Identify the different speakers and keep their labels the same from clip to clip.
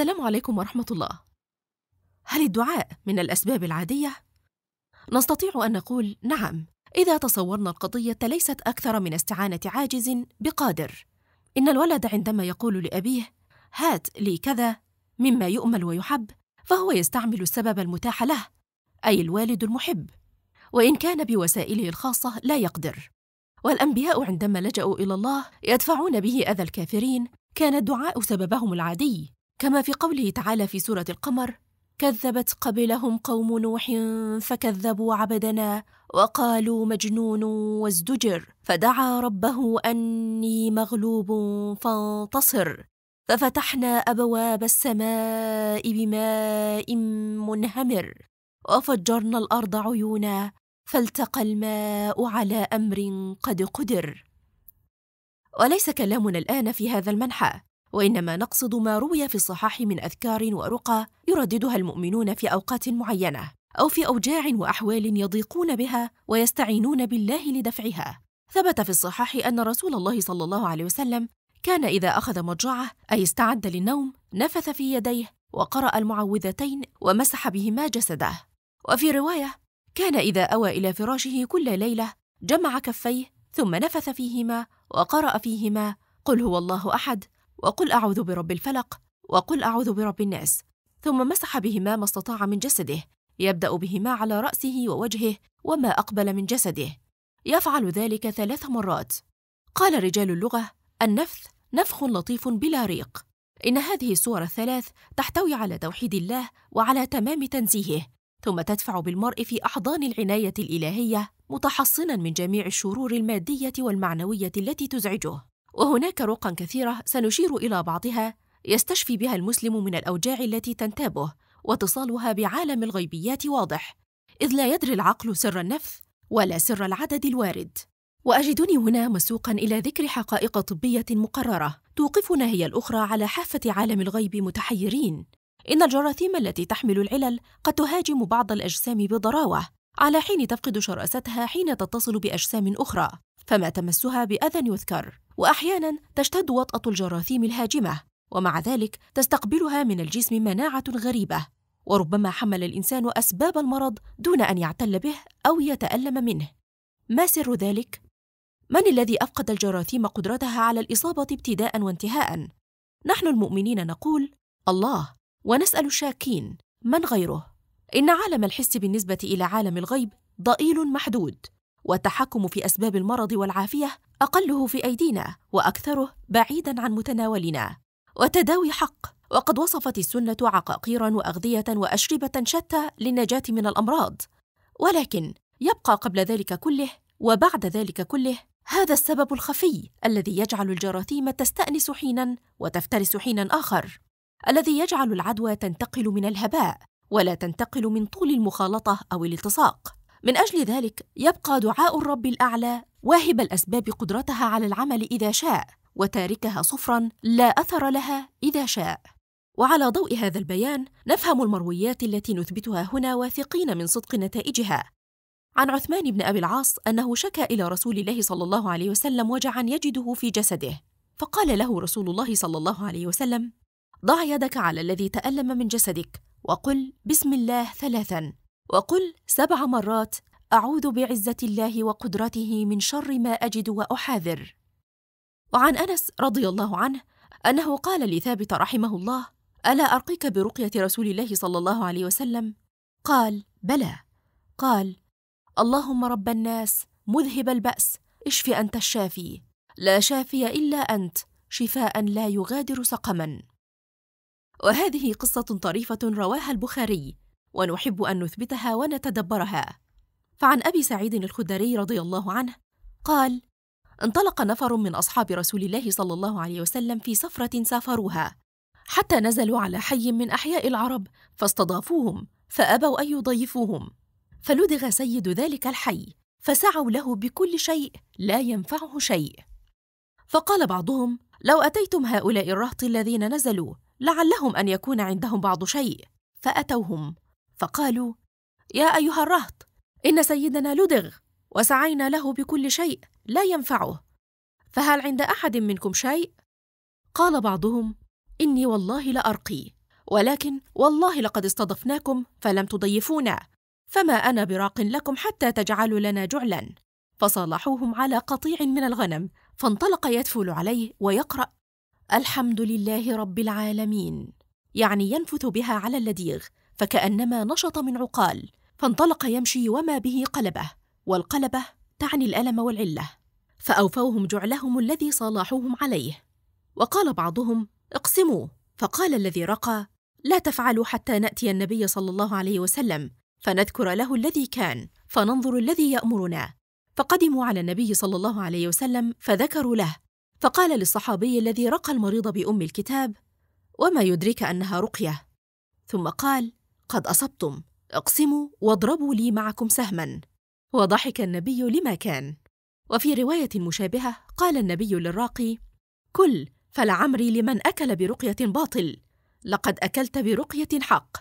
Speaker 1: السلام عليكم ورحمة الله. هل الدعاء من الأسباب العادية؟ نستطيع أن نقول نعم إذا تصورنا القضية ليست أكثر من استعانة عاجز بقادر. إن الولد عندما يقول لأبيه: هات لي كذا مما يؤمل ويحب، فهو يستعمل السبب المتاح له، أي الوالد المحب. وإن كان بوسائله الخاصة لا يقدر. والأنبياء عندما لجأوا إلى الله يدفعون به أذى الكافرين، كان الدعاء سببهم العادي كما في قوله تعالى في سورة القمر كذبت قبلهم قوم نوح فكذبوا عبدنا وقالوا مجنون وازدجر فدعا ربه اني مغلوب فانتصر ففتحنا ابواب السماء بماء منهمر وفجرنا الارض عيونا فالتقى الماء على امر قد قدر وليس كلامنا الان في هذا المنحى وإنما نقصد ما روي في الصحاح من أذكار ورقى يرددها المؤمنون في أوقات معينة أو في أوجاع وأحوال يضيقون بها ويستعينون بالله لدفعها ثبت في الصحاح أن رسول الله صلى الله عليه وسلم كان إذا أخذ مضجعه أي استعد للنوم نفث في يديه وقرأ المعوذتين ومسح بهما جسده وفي رواية كان إذا أوى إلى فراشه كل ليلة جمع كفيه ثم نفث فيهما وقرأ فيهما قل هو الله أحد وقل أعوذ برب الفلق وقل أعوذ برب الناس ثم مسح بهما ما استطاع من جسده يبدأ بهما على رأسه ووجهه وما أقبل من جسده يفعل ذلك ثلاث مرات قال رجال اللغة النفث نفخ لطيف بلا ريق إن هذه السور الثلاث تحتوي على توحيد الله وعلى تمام تنزيهه ثم تدفع بالمرء في أحضان العناية الإلهية متحصنا من جميع الشرور المادية والمعنوية التي تزعجه وهناك رقى كثيرة سنشير إلى بعضها يستشفي بها المسلم من الأوجاع التي تنتابه واتصالها بعالم الغيبيات واضح إذ لا يدري العقل سر النفس ولا سر العدد الوارد وأجدني هنا مسوقا إلى ذكر حقائق طبية مقررة توقفنا هي الأخرى على حافة عالم الغيب متحيرين إن الجراثيم التي تحمل العلل قد تهاجم بعض الأجسام بضراوة على حين تفقد شرأستها حين تتصل بأجسام أخرى فما تمسها بأذى يذكر وأحيانا تشتد وطأة الجراثيم الهاجمة ومع ذلك تستقبلها من الجسم مناعة غريبة وربما حمل الإنسان أسباب المرض دون أن يعتل به أو يتألم منه ما سر ذلك؟ من الذي أفقد الجراثيم قدرتها على الإصابة ابتداء وانتهاء؟ نحن المؤمنين نقول الله ونسأل الشاكين من غيره؟ إن عالم الحس بالنسبة إلى عالم الغيب ضئيل محدود والتحكم في اسباب المرض والعافيه اقله في ايدينا واكثره بعيدا عن متناولنا والتداوي حق وقد وصفت السنه عقاقيرا واغذيه واشربه شتى للنجاه من الامراض ولكن يبقى قبل ذلك كله وبعد ذلك كله هذا السبب الخفي الذي يجعل الجراثيم تستانس حينا وتفترس حينا اخر الذي يجعل العدوى تنتقل من الهباء ولا تنتقل من طول المخالطه او الالتصاق من أجل ذلك يبقى دعاء الرب الأعلى واهب الأسباب قدرتها على العمل إذا شاء وتاركها صفرا لا أثر لها إذا شاء وعلى ضوء هذا البيان نفهم المرويات التي نثبتها هنا واثقين من صدق نتائجها عن عثمان بن أبي العاص أنه شكى إلى رسول الله صلى الله عليه وسلم وجعا يجده في جسده فقال له رسول الله صلى الله عليه وسلم ضع يدك على الذي تألم من جسدك وقل بسم الله ثلاثا وقل سبع مرات اعوذ بعزه الله وقدرته من شر ما اجد واحاذر وعن انس رضي الله عنه انه قال لثابت رحمه الله الا ارقيك برقيه رسول الله صلى الله عليه وسلم قال بلى قال اللهم رب الناس مذهب الباس اشف انت الشافي لا شافي الا انت شفاء لا يغادر سقما وهذه قصه طريفه رواها البخاري ونحب أن نثبتها ونتدبرها فعن أبي سعيد الخدري رضي الله عنه قال انطلق نفر من أصحاب رسول الله صلى الله عليه وسلم في سفرة سافروها حتى نزلوا على حي من أحياء العرب فاستضافوهم فأبوا أن يضيفوهم فلدغ سيد ذلك الحي فسعوا له بكل شيء لا ينفعه شيء فقال بعضهم لو أتيتم هؤلاء الرهط الذين نزلوا لعلهم أن يكون عندهم بعض شيء فأتوهم فقالوا يا ايها الرهط ان سيدنا لدغ وسعينا له بكل شيء لا ينفعه فهل عند احد منكم شيء قال بعضهم اني والله لارقي ولكن والله لقد استضفناكم فلم تضيفونا فما انا براق لكم حتى تجعلوا لنا جعلا فصالحوهم على قطيع من الغنم فانطلق يدفل عليه ويقرا الحمد لله رب العالمين يعني ينفث بها على اللديغ فكأنما نشط من عقال فانطلق يمشي وما به قلبه والقلبه تعني الألم والعلة فأوفوهم جعلهم الذي صالحوهم عليه وقال بعضهم اقسموا فقال الذي رقى لا تفعلوا حتى نأتي النبي صلى الله عليه وسلم فنذكر له الذي كان فننظر الذي يأمرنا فقدموا على النبي صلى الله عليه وسلم فذكروا له فقال للصحابي الذي رقى المريض بأم الكتاب وما يدرك أنها رقية ثم قال قد أصبتم اقسموا واضربوا لي معكم سهما وضحك النبي لما كان وفي رواية مشابهة قال النبي للراقي كل فلعمري لمن أكل برقية باطل لقد أكلت برقية حق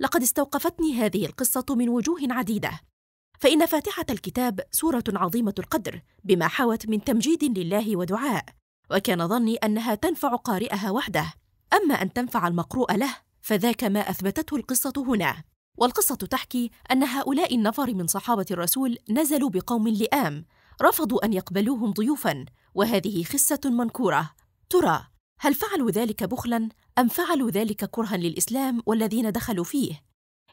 Speaker 1: لقد استوقفتني هذه القصة من وجوه عديدة فإن فاتحة الكتاب سورة عظيمة القدر بما حوت من تمجيد لله ودعاء وكان ظني أنها تنفع قارئها وحده أما أن تنفع المقروء له فذاك ما أثبتته القصة هنا والقصة تحكي أن هؤلاء النفر من صحابة الرسول نزلوا بقوم لئام رفضوا أن يقبلوهم ضيوفا وهذه خسة منكورة ترى هل فعلوا ذلك بخلا أم فعلوا ذلك كرها للإسلام والذين دخلوا فيه؟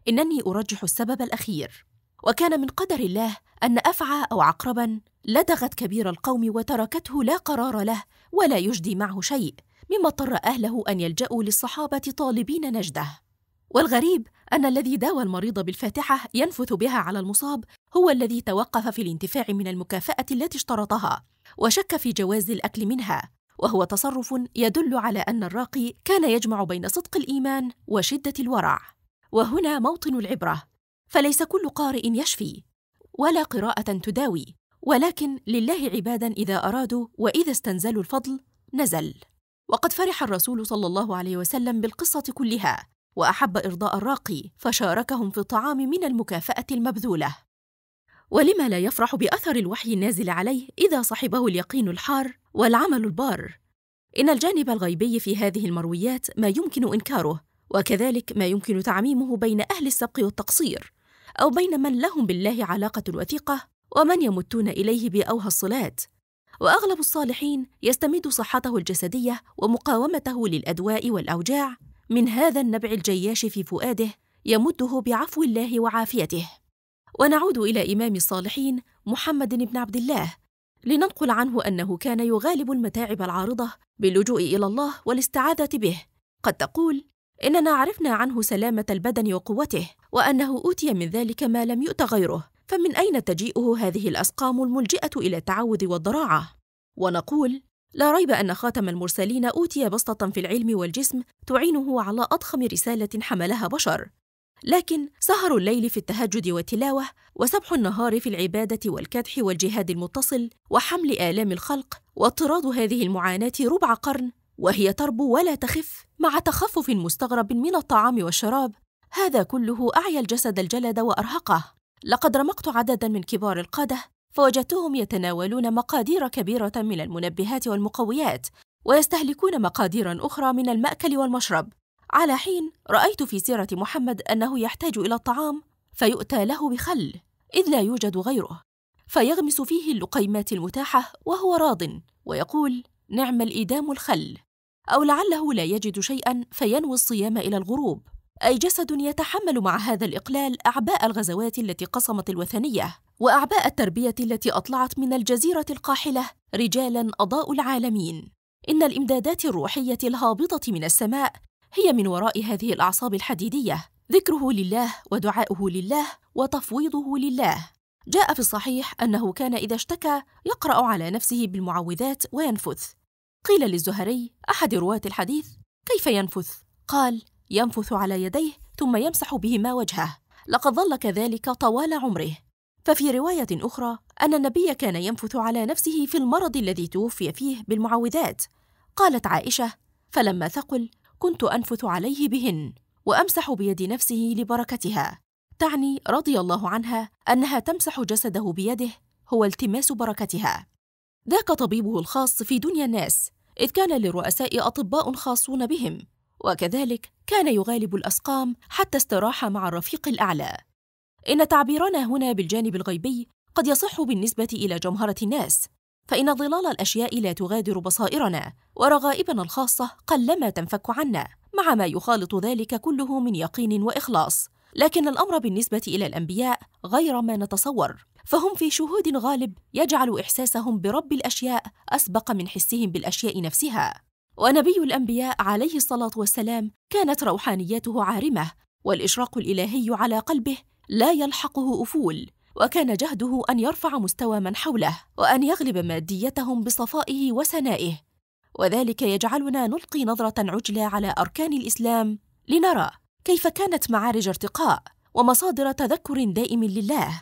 Speaker 1: إنني أرجح السبب الأخير وكان من قدر الله أن أفعى أو عقربا لدغت كبير القوم وتركته لا قرار له ولا يجدي معه شيء مما اضطر أهله أن يلجأوا للصحابة طالبين نجده والغريب أن الذي داوى المريض بالفاتحة ينفث بها على المصاب هو الذي توقف في الانتفاع من المكافأة التي اشترطها وشك في جواز الأكل منها وهو تصرف يدل على أن الراقي كان يجمع بين صدق الإيمان وشدة الورع وهنا موطن العبرة فليس كل قارئ يشفي ولا قراءه تداوي ولكن لله عبادا اذا ارادوا واذا استنزلوا الفضل نزل وقد فرح الرسول صلى الله عليه وسلم بالقصه كلها واحب ارضاء الراقي فشاركهم في الطعام من المكافاه المبذوله ولما لا يفرح باثر الوحي النازل عليه اذا صحبه اليقين الحار والعمل البار ان الجانب الغيبي في هذه المرويات ما يمكن انكاره وكذلك ما يمكن تعميمه بين اهل السبق والتقصير أو بين من لهم بالله علاقة وثيقة ومن يمتون إليه بأوهى الصلات وأغلب الصالحين يستمد صحته الجسدية ومقاومته للأدواء والأوجاع من هذا النبع الجياش في فؤاده يمده بعفو الله وعافيته ونعود إلى إمام الصالحين محمد بن عبد الله لننقل عنه أنه كان يغالب المتاعب العارضة باللجوء إلى الله والاستعاذة به قد تقول إننا عرفنا عنه سلامة البدن وقوته وأنه أوتي من ذلك ما لم يؤت غيره فمن أين تجيئه هذه الأسقام الملجئة إلى التعوذ والضراعة؟ ونقول لا ريب أن خاتم المرسلين أوتي بسطة في العلم والجسم تعينه على أضخم رسالة حملها بشر لكن سهر الليل في التهجد والتلاوة وسبح النهار في العبادة والكدح والجهاد المتصل وحمل آلام الخلق واطراد هذه المعاناة ربع قرن وهي تربو ولا تخف مع تخفف مستغرب من الطعام والشراب هذا كله أعيا الجسد الجلد وأرهقه لقد رمقت عددا من كبار القادة فوجدتهم يتناولون مقادير كبيرة من المنبهات والمقويات ويستهلكون مقادير أخرى من المأكل والمشرب على حين رأيت في سيرة محمد أنه يحتاج إلى الطعام فيؤتى له بخل إذ لا يوجد غيره فيغمس فيه اللقيمات المتاحة وهو راض ويقول نعم الإدام الخل أو لعله لا يجد شيئا فينوي الصيام إلى الغروب أي جسد يتحمل مع هذا الإقلال أعباء الغزوات التي قصمت الوثنية وأعباء التربية التي أطلعت من الجزيرة القاحلة رجالا أضاء العالمين إن الإمدادات الروحية الهابطة من السماء هي من وراء هذه الأعصاب الحديدية ذكره لله ودعاؤه لله وتفويضه لله جاء في الصحيح أنه كان إذا اشتكى يقرأ على نفسه بالمعوذات وينفث قيل للزهري أحد رواة الحديث كيف ينفث؟ قال ينفث على يديه ثم يمسح بهما وجهه لقد ظل كذلك طوال عمره ففي رواية أخرى أن النبي كان ينفث على نفسه في المرض الذي توفي فيه بالمعوذات قالت عائشة فلما ثقل كنت أنفث عليه بهن وأمسح بيد نفسه لبركتها تعني رضي الله عنها أنها تمسح جسده بيده هو التماس بركتها ذاك طبيبه الخاص في دنيا الناس إذ كان للرؤساء أطباء خاصون بهم وكذلك كان يغالب الأسقام حتى استراح مع الرفيق الأعلى إن تعبيرنا هنا بالجانب الغيبي قد يصح بالنسبة إلى جمهرة الناس فإن ظلال الأشياء لا تغادر بصائرنا ورغائبنا الخاصة قلما تنفك عنا مع ما يخالط ذلك كله من يقين وإخلاص لكن الامر بالنسبه الى الانبياء غير ما نتصور فهم في شهود غالب يجعل احساسهم برب الاشياء اسبق من حسهم بالاشياء نفسها ونبي الانبياء عليه الصلاه والسلام كانت روحانيته عارمه والاشراق الالهي على قلبه لا يلحقه افول وكان جهده ان يرفع مستوى من حوله وان يغلب ماديتهم بصفائه وسنائه وذلك يجعلنا نلقي نظره عجله على اركان الاسلام لنرى كيف كانت معارج ارتقاء ومصادر تذكر دائم لله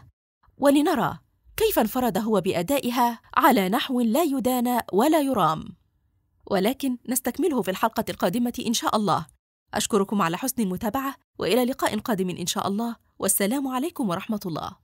Speaker 1: ولنرى كيف انفرد هو بادائها على نحو لا يدانى ولا يرام ولكن نستكمله في الحلقه القادمه ان شاء الله اشكركم على حسن المتابعه والى لقاء قادم ان شاء الله والسلام عليكم ورحمه الله